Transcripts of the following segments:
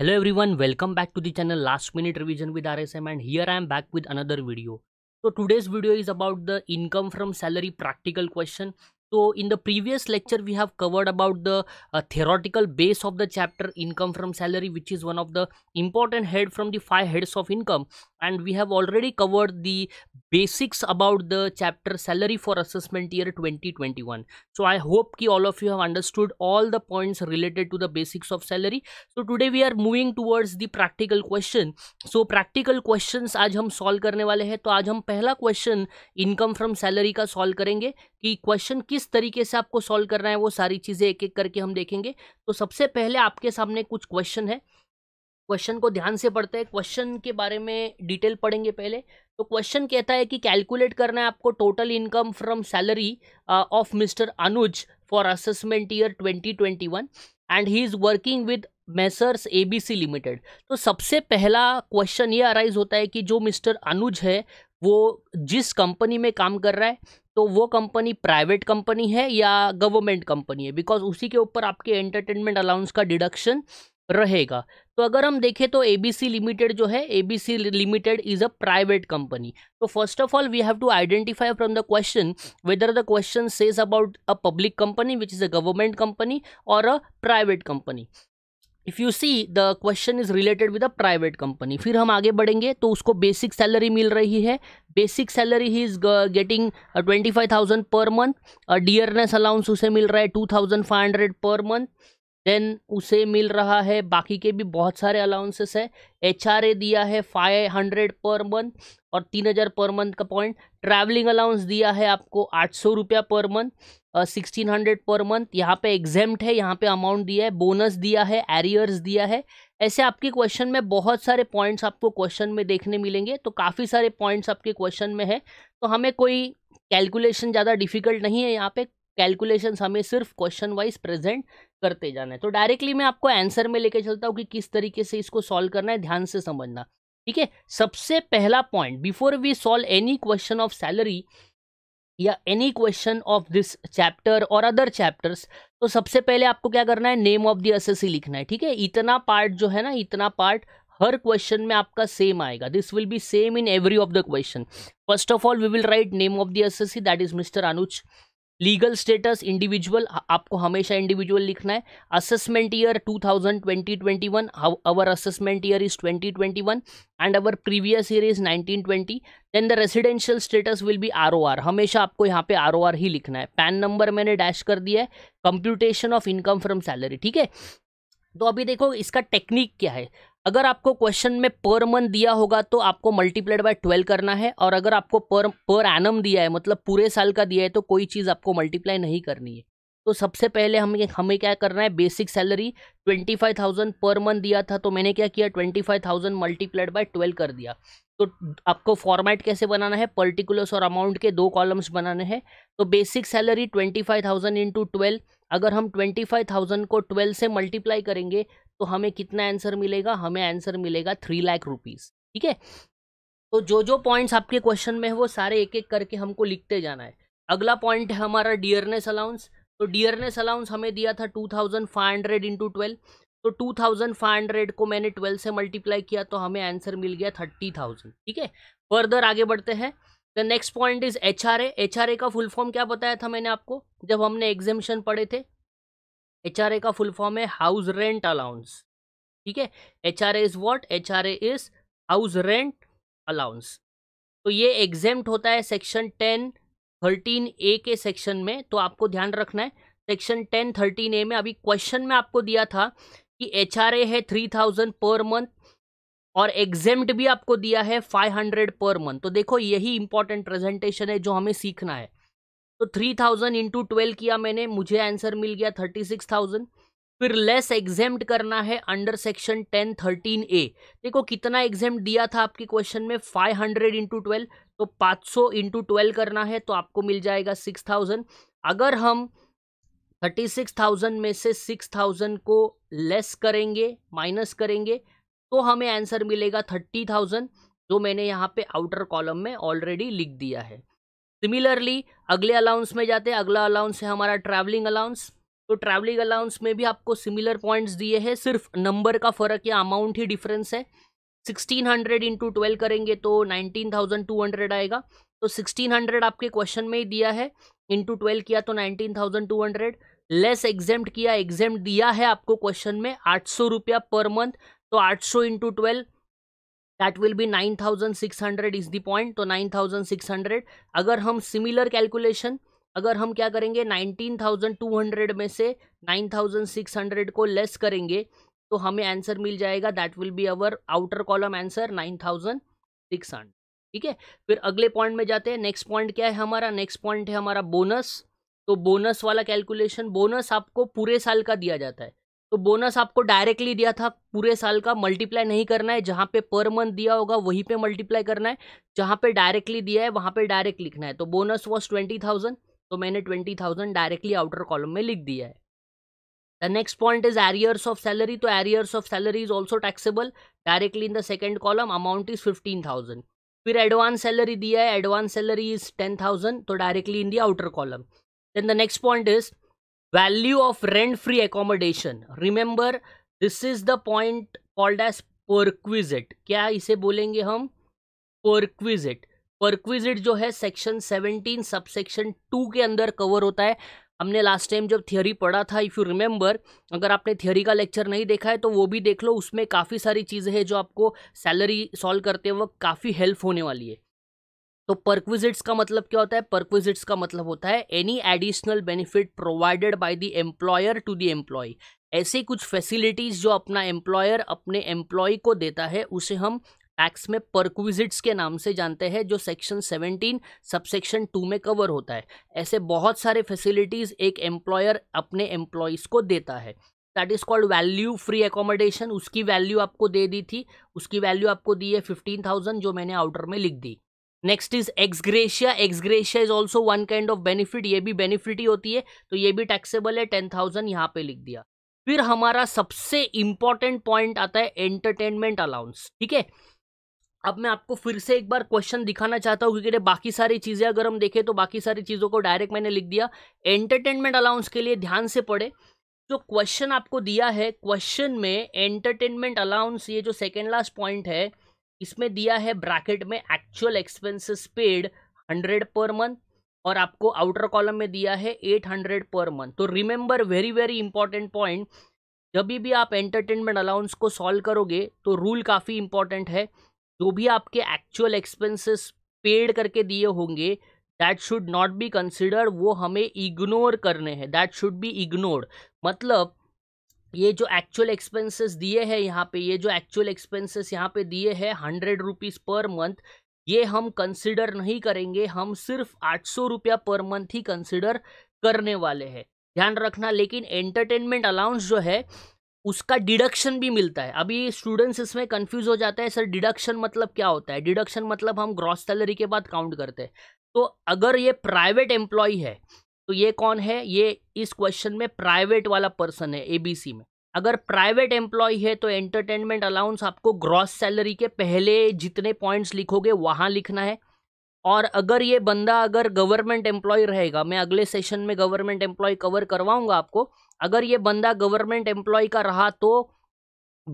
Hello everyone, welcome back to the channel Last Minute Revision with RSM and here I am back with another video. So today's video is about the income from salary practical question. So in the previous lecture we have covered about the uh, theoretical base of the chapter income from salary which is one of the important head from the five heads of income and we have already covered the basics about the chapter salary for assessment year 2021 so i hope ki all of you have understood all the points related to the basics of salary so today we are moving towards the practical question so practical questions aaj hum solve karne wale hai to aaj hum pehla question income from salary ka solve karenge ki question kis tarike se aapko solve karna hai wo sari cheeze ek ek karke hum dekhenge to sabse pehle aapke samne kuch question hai question को ध्यान से पढ़ते हैं question के बारे में detail पढ़ेंगे पहले तो क्वेश्चन कहता है कि कैलकुलेट करना है आपको total income from salary of mister Anuj for assessment year 2021 and he is working with messrs ABC limited तो सबसे पहला क्वेश्चन ये अराइज होता है कि जो मिस्टर अनुज है वो जिस कंपनी में काम कर रहा है तो वो कंपनी प्राइवेट कंपनी है या गवर्नमेंट कंपनी है बिकॉज उसी के ऊपर आपके एंटरटेनमेंट अलाउंस का डिडक्शन रहेगा तो अगर हम देखें तो एबीसी लिमिटेड जो है ABC limited is a private company तो first of all we have to identify from the question whether the question says about a public company which is a government company और a private company if you see the question is related with a private company फिर हम आगे बढ़ेंगे तो उसको basic salary मिल रही है basic salary he is getting twenty five thousand per month dearness allowance उसे मिल रहा है two thousand five hundred per month then उसे मिल रहा है बाकी के भी बहुत सारे अलाउंसेस है एच दिया है फाइव हंड्रेड पर मंथ और तीन हज़ार पर मंथ का पॉइंट ट्रैवलिंग अलाउंस दिया है आपको आठ सौ रुपया per month sixteen hundred per month यहाँ पे एग्जेम्ट है यहाँ पे अमाउंट दिया है बोनस दिया है एरियर्स दिया है ऐसे आपके क्वेश्चन में बहुत सारे पॉइंट्स आपको क्वेश्चन में देखने मिलेंगे तो काफ़ी सारे पॉइंट्स आपके क्वेश्चन में है तो हमें कोई कैलकुलेशन ज़्यादा डिफिकल्ट नहीं है यहाँ पे कैलकुलेशन हमें सिर्फ क्वेश्चन वाइज प्रेजेंट करते जाना है तो डायरेक्टली मैं आपको आंसर में लेके चलता हूँ कि किस तरीके से इसको सॉल्व करना है ध्यान से समझना ठीक है सबसे पहला point before we solve any question of salary या any question of this chapter और अदर चैप्टर्स तो सबसे पहले आपको क्या करना है नेम ऑफ एस एस लिखना है ठीक है इतना पार्ट जो है ना इतना पार्ट हर क्वेश्चन में आपका सेम आएगा this will be same in every of the question first of all we will write name of S C that is mister Anuj legal status individual आपको हमेशा इंडिविजुअल लिखना है assessment year 2020-21 our assessment year is 2021 and our previous year is 1920 then the residential status will be R हमेशा आपको यहाँ पे are ही लिखना है पैन नंबर मैंने डैश कर दिया है computation of income from salary ठीक है तो अभी देखो इसका टेक्निक क्या है अगर आपको क्वेश्चन में पर मंथ दिया होगा तो आपको मल्टीप्लाइड बाय ट्वेल्व करना है और अगर आपको पर पर एनम दिया है मतलब पूरे साल का दिया है तो कोई चीज़ आपको मल्टीप्लाई नहीं करनी है तो सबसे पहले हमें हमें क्या करना है basic salary twenty five thousand per month दिया था तो मैंने क्या किया twenty five thousand multiplied by twelve कर दिया तो आपको फॉर्मेट कैसे बनाना है पर्टिकुलर्स और अमाउंट के दो कॉलम्स बनाने हैं तो basic salary twenty five thousand into twelve अगर हम ट्वेंटी फाइव थाउजेंड को ट्वेल्व से मल्टीप्लाई करेंगे तो हमें कितना आंसर मिलेगा हमें आंसर मिलेगा थ्री लाख रुपीज़ ठीक है तो जो जो पॉइंट्स आपके क्वेश्चन में है वो सारे एक एक करके हमको लिखते जाना है अगला पॉइंट है हमारा डियरनेस अलाउंस तो डियरनेस अलाउंस हमें दिया था two thousand five hundred into twelve तो टू थाउजेंड फाइव हंड्रेड को मैंने ट्वेल्व से मल्टीप्लाई किया तो हमें आंसर मिल गया थर्टी थाउजेंड ठीक है फर्दर आगे बढ़ते हैं the next point is H R A H R A का फुल फॉर्म क्या बताया था मैंने आपको जब हमने एग्जामेशन पढ़े थे एच का फुल फॉर्म है हाउस रेंट अलाउंस ठीक है H R is what H R is house rent allowance तो ये एग्जेम्ट होता है सेक्शन टेन थर्टीन ए के सेक्शन में तो आपको ध्यान रखना है सेक्शन टेन थर्टीन ए में अभी क्वेश्चन में आपको दिया था कि एच आर ए है थ्री थाउजेंड पर मंथ और एग्जेम्प्ट भी आपको दिया है फाइव हंड्रेड पर मंथ तो देखो यही इंपॉर्टेंट प्रेजेंटेशन है जो हमें सीखना है तो थ्री थाउजेंड इंटू ट्वेल्व किया मैंने मुझे आंसर मिल गया थर्टी सिक्स थाउजेंड फिर लेस एग्जाम करना है under section ten thirteen A देखो कितना एग्जाम दिया था आपके क्वेश्चन में फाइव हंड्रेड इंटू ट्वेल्व तो पाँच सौ इंटू ट्वेल्व करना है तो आपको मिल जाएगा सिक्स थाउजेंड अगर हम थर्टी सिक्स थाउजेंड में से सिक्स थाउजेंड को लेस करेंगे माइनस करेंगे तो हमें आंसर मिलेगा थर्टी थाउजेंड जो मैंने यहाँ पे आउटर कॉलम में ऑलरेडी लिख दिया है सिमिलरली अगले अलाउंस में जाते हैं अगला अलाउंस है हमारा ट्रैवलिंग अलाउंस तो ट्रैवलिंग अलाउंस में भी आपको सिमिलर पॉइंट्स दिए हैं सिर्फ नंबर का फर्क या अमाउंट ही डिफरेंस है सिक्सटीन हंड्रेड इंटू ट्वेल्व करेंगे तो नाइनटीन थाउजेंड टू हंड्रेड आएगा तो सिक्सटीन हंड्रेड आपके क्वेश्चन में ही दिया है इंटू ट्वेल्व किया तो nineteen thousand two hundred less exempt किया एग्जेम्प्ट दिया है आपको क्वेश्चन में आठ सौ रुपया पर मंथ तो आठ सौ into twelve that will be hundred is the point तो नाइन थाउजेंड सिक्स हंड्रेड अगर हम सिमिलर कैलकुलेशन अगर हम क्या करेंगे नाइनटीन थाउजेंड टू हंड्रेड में से नाइन थाउजेंड सिक्स हंड्रेड को लेस करेंगे तो हमें आंसर मिल जाएगा that will be our outer column answer nine thousand six hundred ठीक है फिर अगले पॉइंट में जाते हैं नेक्स्ट पॉइंट क्या है हमारा नेक्स्ट पॉइंट है हमारा बोनस तो बोनस वाला कैलकुलेशन बोनस आपको पूरे साल का दिया जाता है तो बोनस आपको डायरेक्टली दिया था पूरे साल का मल्टीप्लाई नहीं करना है जहाँ पे पर मंथ दिया होगा वहीं पे मल्टीप्लाई करना है जहाँ पे डायरेक्टली दिया है वहाँ पे डायरेक्ट लिखना है तो बोनस वॉज ट्वेंटी थाउजेंड तो मैंने twenty thousand directly outer column में लिख दिया है the next point is arrears of salary तो arrears of salary is also taxable directly in the second column amount is fifteen thousand फिर advance salary दिया है advance salary is ten thousand तो directly in the outer column then the next point is value of rent free accommodation remember this is the point called as perquisite क्या इसे बोलेंगे हम perquisite perquisite जो है section 17 subsection 2 के अंदर cover होता है हमने लास्ट टाइम जब थियोरी पढ़ा था इफ़ यू रिमेंबर अगर आपने थियोरी का लेक्चर नहीं देखा है तो वो भी देख लो उसमें काफ़ी सारी चीज़ें हैं जो आपको सैलरी सॉल्व करते वक्त काफ़ी हेल्प होने वाली है तो परक्विजिट्स का मतलब क्या होता है परक्विजिट्स का मतलब होता है any additional benefit provided by the employer to the employee ऐसे कुछ फैसिलिटीज जो अपना एम्प्लॉयर अपने एम्प्लॉय को देता है उसे हम टैक्स में परक्विजिट्स के नाम से जानते हैं जो सेक्शन 17 सबसेक्शन 2 में कवर होता है ऐसे बहुत सारे फैसिलिटीज़ एक एम्प्लॉयर अपने एम्प्लॉयज़ को देता है that is called value free accommodation उसकी वैल्यू आपको दे दी थी उसकी वैल्यू आपको दी है फिफ्टीन थाउजेंड जो मैंने आउटर में लिख दी next is ex gratia ex gratia is also one kind of benefit ये भी बेनिफिट ही होती है तो ये भी टैक्सेबल है टेन थाउजेंड यहाँ पे लिख दिया फिर हमारा सबसे इंपॉर्टेंट पॉइंट आता है एंटरटेनमेंट अलाउंस ठीक है अब मैं आपको फिर से एक बार क्वेश्चन दिखाना चाहता हूँ क्योंकि बाकी सारी चीज़ें अगर हम देखें तो बाकी सारी चीज़ों को डायरेक्ट मैंने लिख दिया एंटरटेनमेंट अलाउंस के लिए ध्यान से पढ़े जो क्वेश्चन आपको दिया है क्वेश्चन में एंटरटेनमेंट अलाउंस ये जो सेकेंड लास्ट पॉइंट है इसमें दिया है ब्रैकेट में actual expenses paid hundred per month और आपको आउटर कॉलम में दिया है एट हंड्रेड पर मंथ तो remember very very important point जब भी आप एंटरटेनमेंट अलाउंस को सॉल्व करोगे तो रूल काफ़ी इंपॉर्टेंट है जो भी आपके एक्चुअल एक्सपेंसेस पेड करके दिए होंगे that should not be considered वो हमें इग्नोर करने हैं दैट शुड बी इग्नोर्ड मतलब ये जो एक्चुअल एक्सपेंसेस दिए हैं यहाँ पे ये जो एक्चुअल एक्सपेंसेस यहाँ पे दिए हैं हंड्रेड रुपीज़ पर मंथ ये हम कंसिडर नहीं करेंगे हम सिर्फ आठ सौ रुपया पर मंथ ही कंसिडर करने वाले हैं ध्यान रखना लेकिन एंटरटेनमेंट अलाउंस जो है उसका डिडक्शन भी मिलता है अभी स्टूडेंट्स इसमें कंफ्यूज हो जाता है सर डिडक्शन मतलब क्या होता है डिडक्शन मतलब हम ग्रॉस सैलरी के बाद काउंट करते हैं तो अगर ये प्राइवेट एम्प्लॉय है तो ये कौन है ये इस क्वेश्चन में प्राइवेट वाला पर्सन है एबीसी में अगर प्राइवेट एम्प्लॉय है तो एंटरटेनमेंट अलाउंस आपको ग्रॉस सैलरी के पहले जितने पॉइंट्स लिखोगे वहाँ लिखना है और अगर ये बंदा अगर गवर्नमेंट एम्प्लॉय रहेगा मैं अगले सेशन में गवर्नमेंट एम्प्लॉय कवर करवाऊंगा आपको अगर ये बंदा गवर्नमेंट एम्प्लॉय का रहा तो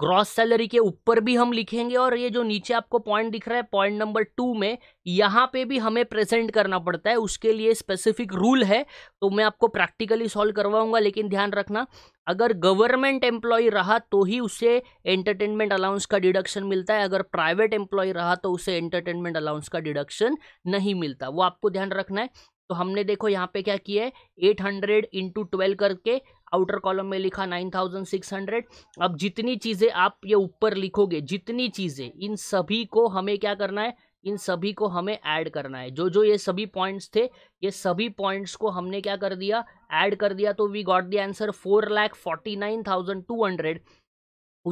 ग्रॉस सैलरी के ऊपर भी हम लिखेंगे और ये जो नीचे आपको पॉइंट दिख रहा है पॉइंट नंबर टू में यहाँ पे भी हमें प्रेजेंट करना पड़ता है उसके लिए स्पेसिफिक रूल है तो मैं आपको प्रैक्टिकली सॉल्व करवाऊंगा लेकिन ध्यान रखना अगर गवर्नमेंट एम्प्लॉय रहा तो ही उसे एंटरटेनमेंट अलाउंस का डिडक्शन मिलता है अगर प्राइवेट एम्प्लॉय रहा तो उसे एंटरटेनमेंट अलाउंस का डिडक्शन नहीं मिलता वो आपको ध्यान रखना है तो हमने देखो यहाँ पे क्या किया एट हंड्रेड इंटू ट्वेल्व करके आउटर कॉलम में लिखा नाइन थाउजेंड सिक्स हंड्रेड अब जितनी चीज़ें आप ये ऊपर लिखोगे जितनी चीज़ें इन सभी को हमें क्या करना है इन सभी को हमें ऐड करना है जो जो ये सभी पॉइंट्स थे ये सभी पॉइंट्स को हमने क्या कर दिया ऐड कर दिया तो we got the answer four lakh forty nine thousand two hundred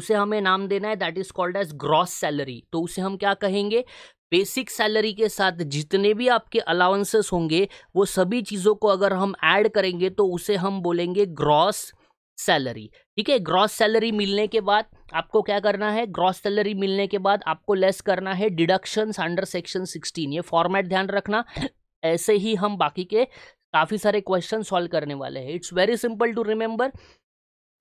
उसे हमें नाम देना है that is called as gross salary तो उसे हम क्या कहेंगे बेसिक सैलरी के साथ जितने भी आपके अलाउंसेस होंगे वो सभी चीज़ों को अगर हम ऐड करेंगे तो उसे हम बोलेंगे ग्रॉस सैलरी ठीक है ग्रॉस सैलरी मिलने के बाद आपको क्या करना है ग्रॉस सैलरी मिलने के बाद आपको लेस करना है डिडक्शंस अंडर सेक्शन 16 ये फॉर्मेट ध्यान रखना ऐसे ही हम बाकी के काफ़ी सारे क्वेश्चन सॉल्व करने वाले हैं it's very simple to remember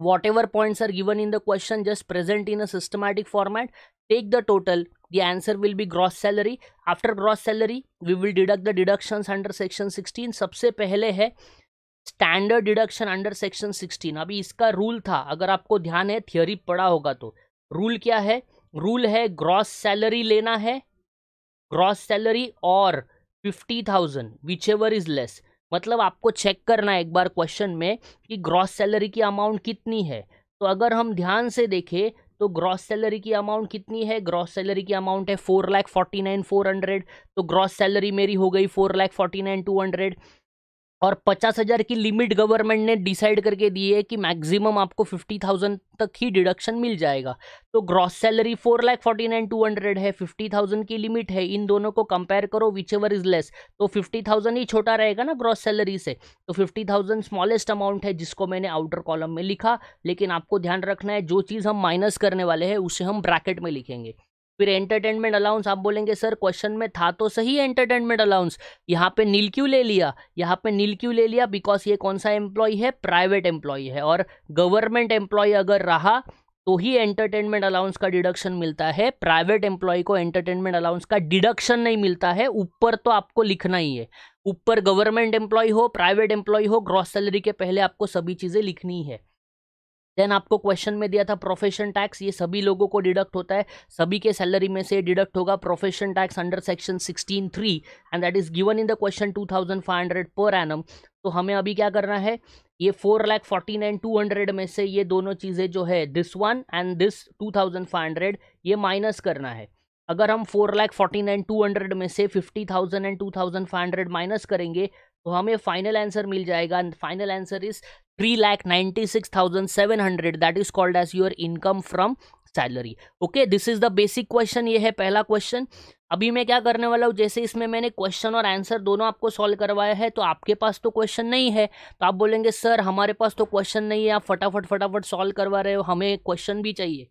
whatever points are given in the question just present in a systematic format take the total the answer will be gross salary after gross salary we will deduct the deductions under section 16 सबसे पहले है standard deduction under section 16 अभी इसका rule था अगर आपको ध्यान है थियोरी पढ़ा होगा तो रूल क्या है रूल है ग्रॉस सैलरी लेना है ग्रॉस सैलरी और 50,000 thousand whichever is less मतलब आपको चेक करना है एक बार क्वेश्चन में कि ग्रॉस सैलरी की अमाउंट कितनी है तो अगर हम ध्यान से देखें तो ग्रॉस सैलरी की अमाउंट कितनी है ग्रॉस सैलरी की अमाउंट है four lakh forty nine four hundred तो ग्रॉस सैलरी मेरी हो गई four lakh forty nine two hundred और पचास हज़ार की लिमिट गवर्नमेंट ने डिसाइड करके दी है कि मैक्सिमम आपको फिफ्टी थाउजेंड तक ही डिडक्शन मिल जाएगा तो gross salary four lakh forty nine two hundred है फिफ्टी थाउजेंड की लिमिट है इन दोनों को कंपेयर करो विच एवर इज लेस तो फिफ्टी थाउजेंड ही छोटा रहेगा ना ग्रॉस सैलरी से तो फिफ्टी थाउजेंड स्मॉलेस्ट अमाउंट है जिसको मैंने आउटर कॉलम में लिखा लेकिन आपको ध्यान रखना है जो चीज़ हम माइनस करने वाले हैं उसे हम ब्रैकेट में लिखेंगे फिर एंटरटेनमेंट अलाउंस आप बोलेंगे सर क्वेश्चन में था तो सही एंटरटेनमेंट अलाउंस यहाँ पे नील क्यू ले लिया यहाँ पे नील क्यू ले लिया बिकॉज ये कौन सा एम्प्लॉय है प्राइवेट एम्प्लॉय है और गवर्नमेंट एम्प्लॉय अगर रहा तो ही एंटरटेनमेंट अलाउंस का डिडक्शन मिलता है प्राइवेट एम्प्लॉय को एंटरटेनमेंट अलाउंस का डिडक्शन नहीं मिलता है ऊपर तो आपको लिखना ही है ऊपर गवर्नमेंट एम्प्लॉय हो प्राइवेट एम्प्लॉय हो ग्रॉस सैलरी के पहले आपको सभी चीज़ें लिखनी है देन आपको क्वेश्चन में दिया था प्रोफेशन टैक्स ये सभी लोगों को डिडक्ट होता है सभी के सैलरी में से डिडक्ट होगा profession tax under section sixteen three and that is given in the question two thousand five hundred per annum तो हमें अभी क्या करना है ये four lakh forty nine two hundred में से ये दोनों चीज़ें जो है this one and this two thousand five hundred ये माइनस करना है अगर हम four lakh forty nine two hundred में से fifty thousand and two thousand five hundred minus करेंगे तो हमें फाइनल आंसर मिल जाएगा final answer is three lakh ninety six thousand seven hundred that is called as your income from salary okay this is the basic question ये है पहला question अभी मैं क्या करने वाला हूँ जैसे इसमें मैंने क्वेश्चन और आंसर दोनों आपको सॉल्व करवाया है तो आपके पास तो क्वेश्चन नहीं है तो आप बोलेंगे सर हमारे पास तो क्वेश्चन नहीं है आप फटाफट फटाफट सॉल्व करवा रहे हो हमें क्वेश्चन भी चाहिए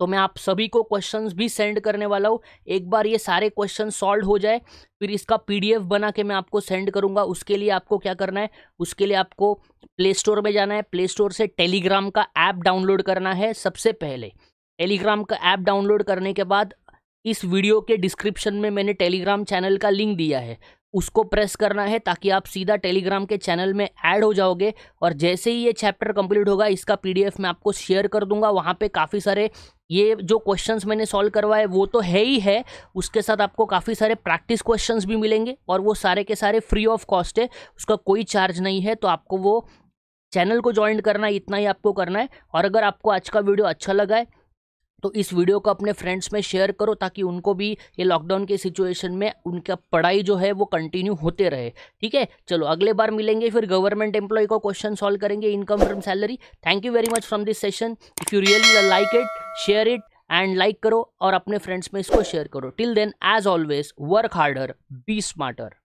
तो मैं आप सभी को क्वेश्चंस भी सेंड करने वाला हूँ एक बार ये सारे क्वेश्चन सॉल्व हो जाए फिर इसका पीडीएफ बना के मैं आपको सेंड करूँगा उसके लिए आपको क्या करना है उसके लिए आपको प्ले स्टोर में जाना है प्ले स्टोर से टेलीग्राम का ऐप डाउनलोड करना है सबसे पहले टेलीग्राम का ऐप डाउनलोड करने के बाद इस वीडियो के डिस्क्रिप्शन में मैंने टेलीग्राम चैनल का लिंक दिया है उसको प्रेस करना है ताकि आप सीधा टेलीग्राम के चैनल में ऐड हो जाओगे और जैसे ही ये चैप्टर कंप्लीट होगा इसका पीडीएफ मैं आपको शेयर कर दूंगा वहाँ पे काफ़ी सारे ये जो क्वेश्चंस मैंने सॉल्व करवाए वो तो है ही है उसके साथ आपको काफ़ी सारे प्रैक्टिस क्वेश्चंस भी मिलेंगे और वो सारे के सारे फ्री ऑफ कॉस्ट है उसका कोई चार्ज नहीं है तो आपको वो चैनल को ज्वाइन करना है इतना ही आपको करना है और अगर आपको आज का वीडियो अच्छा लगा है तो इस वीडियो को अपने फ्रेंड्स में शेयर करो ताकि उनको भी ये लॉकडाउन के सिचुएशन में उनका पढ़ाई जो है वो कंटिन्यू होते रहे ठीक है चलो अगले बार मिलेंगे फिर गवर्नमेंट एम्प्लॉय को क्वेश्चन सॉल्व करेंगे income from salary thank you very much from this session if you really like it share it and like करो और अपने फ्रेंड्स में इसको शेयर करो till then as always work harder be smarter